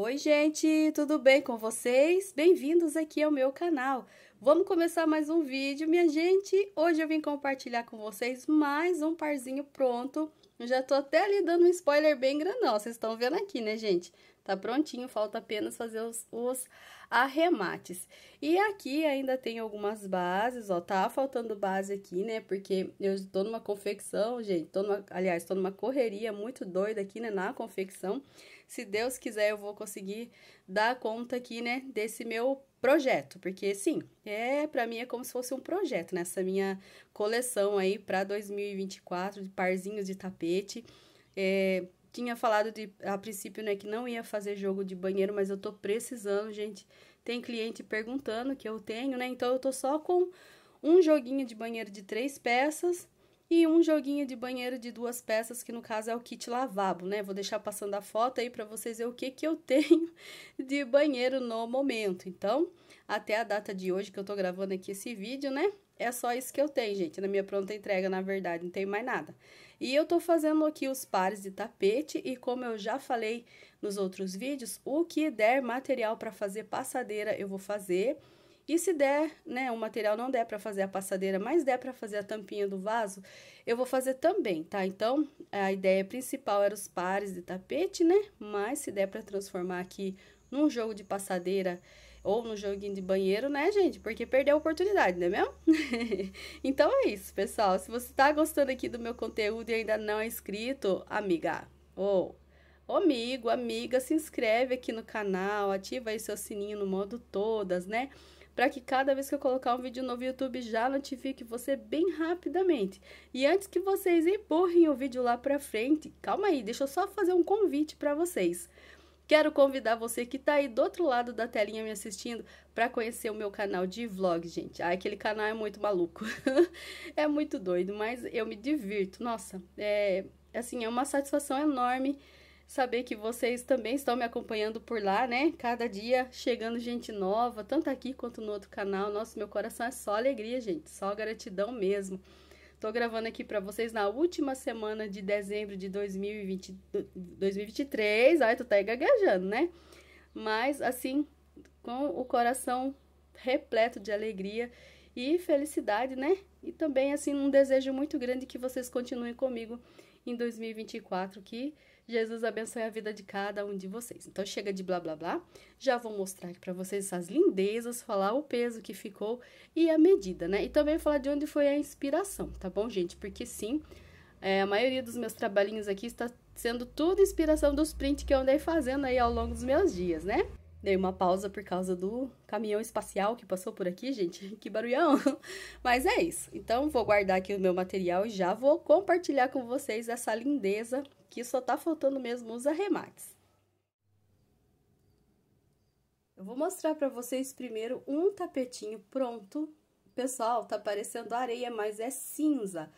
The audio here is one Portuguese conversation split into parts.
Oi, gente, tudo bem com vocês? Bem-vindos aqui ao meu canal. Vamos começar mais um vídeo, minha gente. Hoje eu vim compartilhar com vocês mais um parzinho pronto. Eu já tô até ali dando um spoiler bem grandão, vocês estão vendo aqui, né, gente? Tá prontinho, falta apenas fazer os, os arremates. E aqui ainda tem algumas bases, ó, tá faltando base aqui, né? Porque eu tô numa confecção, gente, tô numa, aliás, tô numa correria muito doida aqui, né, na confecção. Se Deus quiser, eu vou conseguir dar conta aqui, né, desse meu projeto, porque sim, é para mim é como se fosse um projeto nessa né, minha coleção aí para 2024 de parzinhos de tapete. É, tinha falado de, a princípio, né, que não ia fazer jogo de banheiro, mas eu tô precisando, gente. Tem cliente perguntando que eu tenho, né? Então eu tô só com um joguinho de banheiro de três peças e um joguinho de banheiro de duas peças, que no caso é o kit lavabo, né? Vou deixar passando a foto aí para vocês ver o que que eu tenho de banheiro no momento. Então, até a data de hoje que eu tô gravando aqui esse vídeo, né? É só isso que eu tenho, gente. Na minha pronta entrega, na verdade, não tem mais nada. E eu tô fazendo aqui os pares de tapete e como eu já falei nos outros vídeos, o que der material para fazer passadeira eu vou fazer. E se der, né, o material não der para fazer a passadeira, mas der para fazer a tampinha do vaso, eu vou fazer também, tá? Então, a ideia principal era os pares de tapete, né? Mas se der para transformar aqui num jogo de passadeira ou no joguinho de banheiro, né, gente? Porque perdeu a oportunidade, não é mesmo? então é isso, pessoal. Se você tá gostando aqui do meu conteúdo e ainda não é inscrito, amiga, ou amigo, amiga, se inscreve aqui no canal, ativa aí seu sininho no modo todas, né? para que cada vez que eu colocar um vídeo novo no YouTube já notifique você bem rapidamente. E antes que vocês empurrem o vídeo lá para frente, calma aí, deixa eu só fazer um convite para vocês. Quero convidar você que está aí do outro lado da telinha me assistindo para conhecer o meu canal de vlog, gente. Ah, aquele canal é muito maluco. é muito doido, mas eu me divirto. Nossa, é assim, é uma satisfação enorme saber que vocês também estão me acompanhando por lá, né? Cada dia chegando gente nova, tanto aqui quanto no outro canal. Nossa, meu coração é só alegria, gente, só gratidão mesmo. Tô gravando aqui para vocês na última semana de dezembro de 2020, 2023. Ai, tu tá aí gaguejando, né? Mas assim, com o coração repleto de alegria e felicidade, né? E também assim um desejo muito grande que vocês continuem comigo em 2024, que Jesus abençoe a vida de cada um de vocês. Então chega de blá blá blá. Já vou mostrar aqui para vocês essas lindezas, falar o peso que ficou e a medida, né? E também falar de onde foi a inspiração, tá bom, gente? Porque sim, é, a maioria dos meus trabalhinhos aqui está sendo tudo inspiração dos prints que eu andei fazendo aí ao longo dos meus dias, né? Dei uma pausa por causa do caminhão espacial que passou por aqui, gente. Que barulhão! Mas é isso. Então, vou guardar aqui o meu material e já vou compartilhar com vocês essa lindeza que só tá faltando mesmo os arremates. Eu vou mostrar para vocês primeiro um tapetinho pronto. Pessoal, tá parecendo areia, mas é cinza.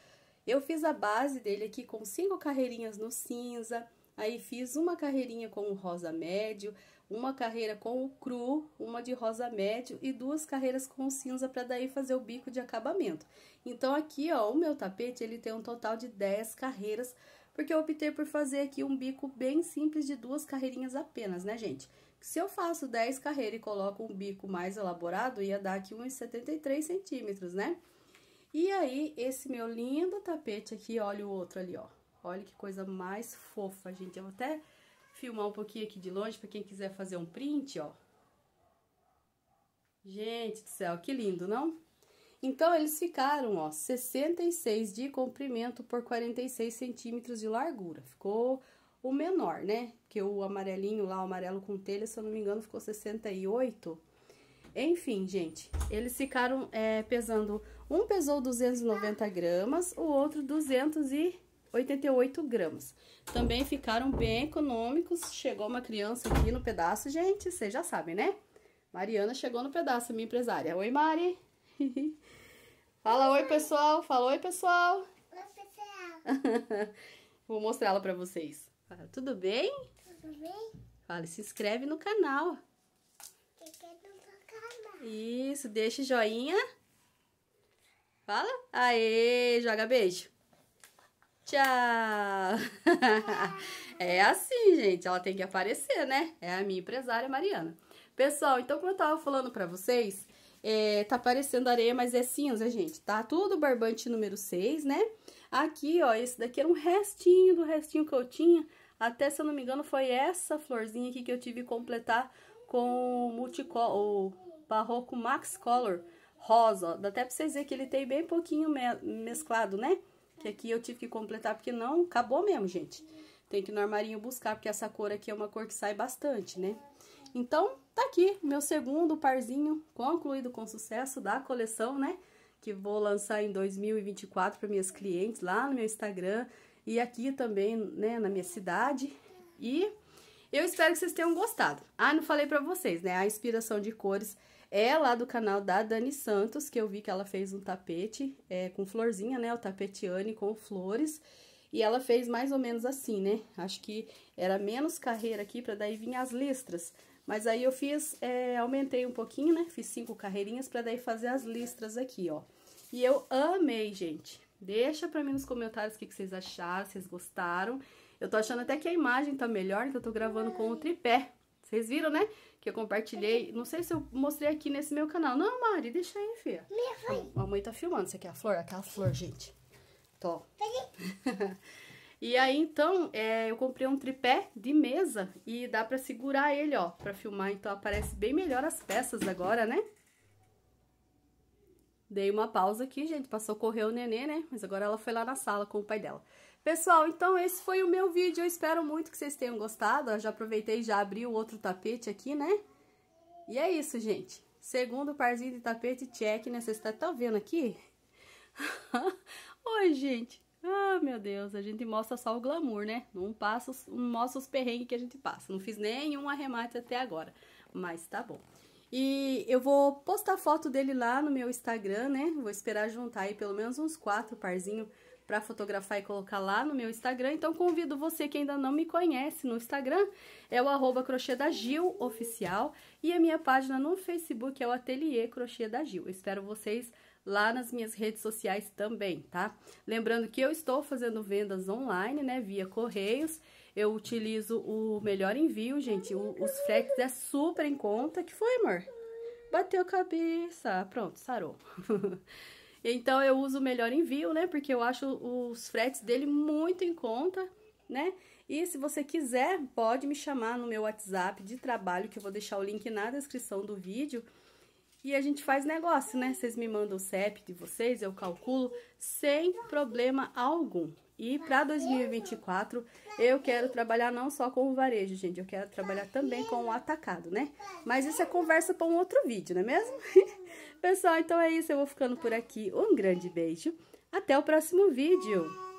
Eu fiz a base dele aqui com cinco carreirinhas no cinza, aí fiz uma carreirinha com o rosa médio, uma carreira com o cru, uma de rosa médio e duas carreiras com cinza para daí fazer o bico de acabamento. Então aqui, ó, o meu tapete, ele tem um total de 10 carreiras, porque eu optei por fazer aqui um bico bem simples de duas carreirinhas apenas, né, gente? Se eu faço 10 carreiras e coloco um bico mais elaborado, ia dar aqui uns 73 centímetros, né? E aí, esse meu lindo tapete aqui, olha o outro ali, ó. Olha que coisa mais fofa, gente. Eu até filmar um pouquinho aqui de longe para quem quiser fazer um print, ó. Gente do céu, que lindo, não? Então, eles ficaram, ó, 66 de comprimento por 46 centímetros de largura. Ficou o menor, né? Porque o amarelinho lá, o amarelo com telha, se eu não me engano, ficou 68. Enfim, gente, eles ficaram é, pesando... Um pesou 290 gramas, o outro 200 e... 88 gramas. Também ficaram bem econômicos. Chegou uma criança aqui no pedaço, gente, vocês já sabem, né? Mariana chegou no pedaço, minha empresária. Oi, Mari. Fala oi, pessoal. Fala oi, pessoal. Oi, pessoal. Vou mostrar ela pra vocês. Fala, tudo bem? Tudo bem. Fala, se inscreve no canal. É Isso, deixa joinha. Fala. Aê, joga beijo. Tchau! é assim, gente, ela tem que aparecer, né? É a minha empresária, Mariana. Pessoal, então como eu tava falando pra vocês, é, tá aparecendo areia, mas é cinza, gente, tá? Tudo barbante número 6, né? Aqui, ó, esse daqui era um restinho do restinho que eu tinha. Até, se eu não me engano, foi essa florzinha aqui que eu tive que completar com o multicolor, o barroco Max Color rosa. Ó. Dá até pra vocês verem que ele tem bem pouquinho mesclado, né? Que aqui eu tive que completar, porque não, acabou mesmo, gente. Tem que ir no armarinho buscar, porque essa cor aqui é uma cor que sai bastante, né? Então, tá aqui meu segundo parzinho concluído com sucesso da coleção, né? Que vou lançar em 2024 para minhas clientes lá no meu Instagram e aqui também, né, na minha cidade. E eu espero que vocês tenham gostado. Ah, não falei para vocês, né? A inspiração de cores é lá do canal da Dani Santos, que eu vi que ela fez um tapete é, com florzinha, né? O Anne com flores. E ela fez mais ou menos assim, né? Acho que era menos carreira aqui para daí vir as listras. Mas aí eu fiz, é, aumentei um pouquinho, né? Fiz cinco carreirinhas para daí fazer as listras aqui, ó. E eu amei, gente. Deixa pra mim nos comentários o que, que vocês acharam, se vocês gostaram. Eu tô achando até que a imagem tá melhor, que então eu tô gravando com o tripé, vocês viram, né? Que eu compartilhei. Não sei se eu mostrei aqui nesse meu canal. Não, Mari, deixa aí, filha. Minha mãe. A mamãe tá filmando. Isso aqui é a flor? Aquela flor, gente. Tô. e aí, então, é, eu comprei um tripé de mesa e dá pra segurar ele, ó, pra filmar. Então, aparece bem melhor as peças agora, né? Dei uma pausa aqui, gente, pra socorrer o nenê, né? Mas agora ela foi lá na sala com o pai dela. Pessoal, então esse foi o meu vídeo, eu espero muito que vocês tenham gostado, eu já aproveitei e já abri o outro tapete aqui, né? E é isso, gente. Segundo parzinho de tapete, check necessidade. Né? Tá, tá vendo aqui? Oi, gente. Ah, meu Deus, a gente mostra só o glamour, né? Não, passa, não mostra os perrengues que a gente passa. Não fiz nenhum arremate até agora, mas tá bom. E eu vou postar foto dele lá no meu Instagram, né? Vou esperar juntar aí pelo menos uns quatro parzinhos para fotografar e colocar lá no meu Instagram. Então, convido você que ainda não me conhece no Instagram, é o arroba crochê da Gil oficial. E a minha página no Facebook é o Ateliê Crochê da Gil. Eu espero vocês lá nas minhas redes sociais também, tá? Lembrando que eu estou fazendo vendas online, né, via correios. Eu utilizo o melhor envio, gente. O, os fretes é super em conta. Que foi, amor? Bateu cabeça. Pronto, sarou. Então eu uso o melhor envio, né? Porque eu acho os fretes dele muito em conta, né? E se você quiser, pode me chamar no meu WhatsApp de trabalho, que eu vou deixar o link na descrição do vídeo. E a gente faz negócio, né? Vocês me mandam o CEP de vocês, eu calculo sem problema algum. E para 2024, eu quero trabalhar não só com o varejo, gente. Eu quero trabalhar também com o atacado, né? Mas isso é conversa para um outro vídeo, não é mesmo? Pessoal, então é isso. Eu vou ficando por aqui. Um grande beijo. Até o próximo vídeo.